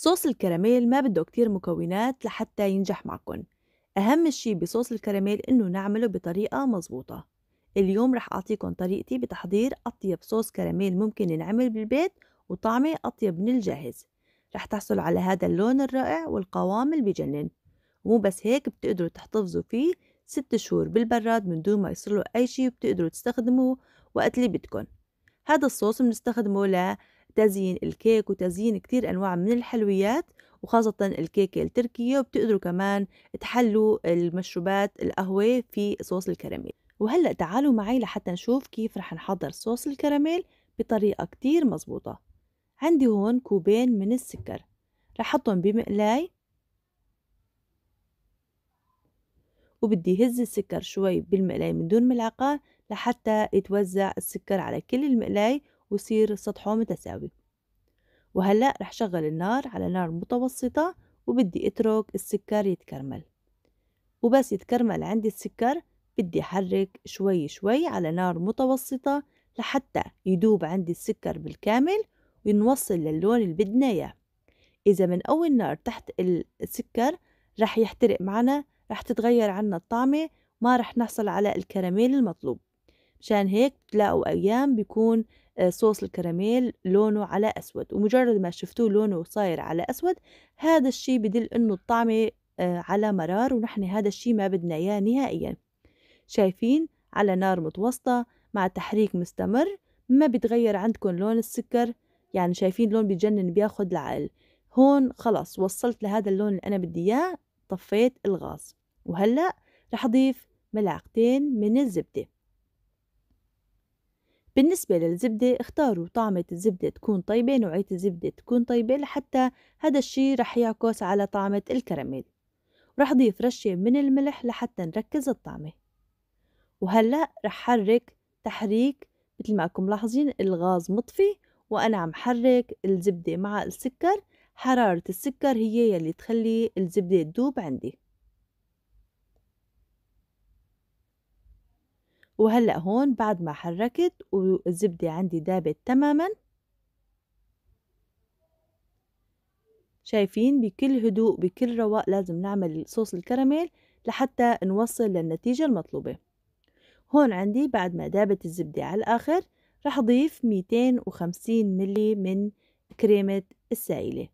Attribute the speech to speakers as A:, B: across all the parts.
A: صوص الكراميل ما بده كتير مكونات لحتى ينجح معكن أهم شي بصوص الكراميل إنه نعمله بطريقة مظبوطة اليوم رح أعطيكم طريقتي بتحضير أطيب صوص كراميل ممكن ينعمل بالبيت وطعمه أطيب من الجاهز رح تحصل على هذا اللون الرائع والقوام اللي بجنن ومو بس هيك بتقدروا تحتفظوا فيه ست شهور بالبراد من دون ما يصير له أي شي وبتقدروا تستخدموه وقت اللي بدكن هذا الصوص بنستخدمه تزيين الكيك وتزيين كتير أنواع من الحلويات وخاصة الكيكة التركية وبتقدروا كمان تحلوا المشروبات القهوة في صوص الكراميل وهلأ تعالوا معي لحتى نشوف كيف رح نحضر صوص الكراميل بطريقة كتير مزبوطة عندي هون كوبين من السكر رح أحطهم بمقلاي وبدي هز السكر شوي بالمقلاي من دون ملعقة لحتى يتوزع السكر على كل المقلاي ويصير سطحه متساوي وهلأ رح شغل النار على نار متوسطة وبدي اترك السكر يتكرمل وبس يتكرمل عندي السكر بدي أحرك شوي شوي على نار متوسطة لحتى يدوب عندي السكر بالكامل ونوصل للون اللي بدنا إياه إذا من أول نار تحت السكر رح يحترق معنا رح تتغير عنا الطعمة ما رح نحصل على الكراميل المطلوب مشان هيك بتلاقوا أيام بيكون آه، صوص الكراميل لونه على أسود ومجرد ما شفتوه لونه صاير على أسود هذا الشي بدل أنه الطعمة آه، على مرار ونحن هذا الشي ما بدنا إياه نهائيا شايفين على نار متوسطة مع تحريك مستمر ما بتغير عندكم لون السكر يعني شايفين لون بجنن بياخد العقل هون خلص وصلت لهذا اللون اللي أنا بدي إياه طفيت الغاز وهلأ رح أضيف ملعقتين من الزبدة بالنسبة للزبدة اختاروا طعمة الزبدة تكون طيبة نوعية الزبدة تكون طيبة لحتى هذا الشي رح يعكس على طعمة الكراميل رح ضيف رشة من الملح لحتى نركز الطعمة وهلأ رح حرك تحريك مثل ما كم ملاحظين الغاز مطفي وأنا عم حرك الزبدة مع السكر حرارة السكر هي يلي تخلي الزبدة تدوب عندي وهلأ هون بعد ما حركت والزبدة عندي دابت تماما شايفين بكل هدوء بكل رواق لازم نعمل صوص الكراميل لحتى نوصل للنتيجة المطلوبة هون عندي بعد ما دابت الزبدة على الآخر رح أضيف 250 ملي من كريمة السائلة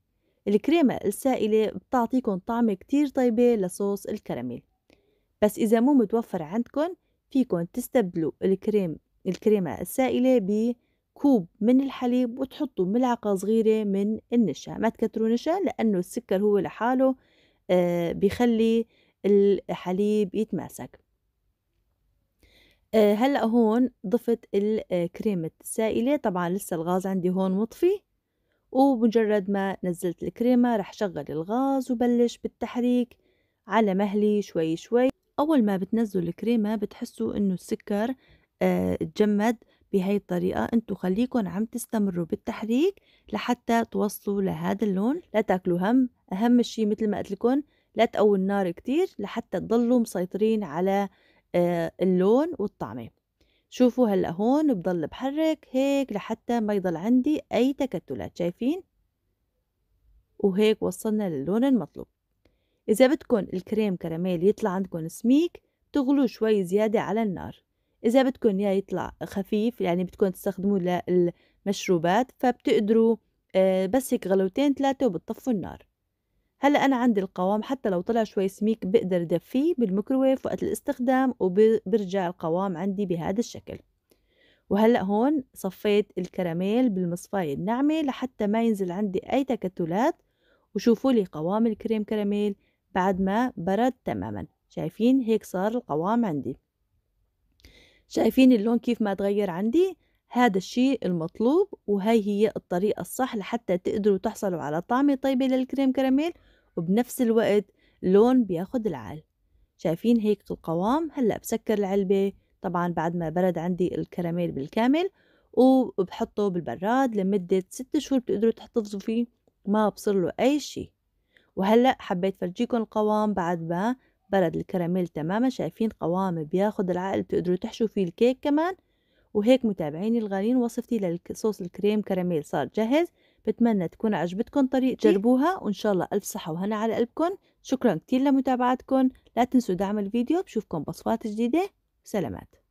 A: الكريمة السائلة بتعطيكم طعمة كتير طيبة لصوص الكراميل بس إذا مو متوفر عندكم فيكن تستبدلوا الكريم الكريمة السائلة بكوب من الحليب وتحطوا ملعقة صغيرة من النشا ما تكتروا نشا لأنه السكر هو لحاله آه، بيخلي الحليب يتماسك آه، هلأ هون ضفت الكريمة السائلة طبعا لسه الغاز عندي هون مطفي وبمجرد ما نزلت الكريمة رح شغل الغاز وبلش بالتحريك على مهلي شوي شوي أول ما بتنزلوا الكريمة بتحسوا إنه السكر تجمد آه، اتجمد بهاي الطريقة انتو خليكن عم تستمروا بالتحريك لحتى توصلوا لهذا اللون لا تاكلوا هم أهم شي مثل ما قلت لكم لا تقووا النار كتير لحتى تضلوا مسيطرين على آه، اللون والطعمة شوفوا هلا هون بضل بحرك هيك لحتى ما يضل عندي أي تكتلات شايفين وهيك وصلنا للون المطلوب إذا بدكن الكريم كراميل يطلع عندكن سميك تغلوه شوي زيادة على النار إذا بدكن إياه يطلع خفيف يعني بدكن تستخدموه للمشروبات فبتقدروا آه، بس هيك غلوتين ثلاثة وبتطفوا النار هلا أنا عندي القوام حتى لو طلع شوي سميك بقدر دفيه بالميكروويف وقت الاستخدام وبرجع القوام عندي بهذا الشكل وهلا هون صفيت الكراميل بالمصفاية الناعمة لحتى ما ينزل عندي أي تكتلات وشوفوا لي قوام الكريم كراميل بعد ما برد تماما شايفين هيك صار القوام عندي شايفين اللون كيف ما تغير عندي هذا الشيء المطلوب وهي هي الطريقة الصح لحتى تقدروا تحصلوا على طعمة طيبة للكريم كراميل وبنفس الوقت لون بياخد العال شايفين هيك القوام هلأ بسكر العلبة طبعا بعد ما برد عندي الكراميل بالكامل وبحطه بالبراد لمدة ست شهور بتقدروا تحتفظوا فيه ما بصر له أي شيء وهلأ حبيت فرجيكم القوام بعد ما برد الكراميل تماما شايفين قوام بياخد العقل بتقدروا تحشوا فيه الكيك كمان وهيك متابعيني الغالين وصفتي للصوص الكريم كراميل صار جاهز بتمنى تكون عجبتكم طريقتي إيه. جربوها وإن شاء الله ألف صحة وهنا على قلبكم شكرا كتير لمتابعتكم لا تنسوا دعم الفيديو بشوفكم بصفات جديدة سلامات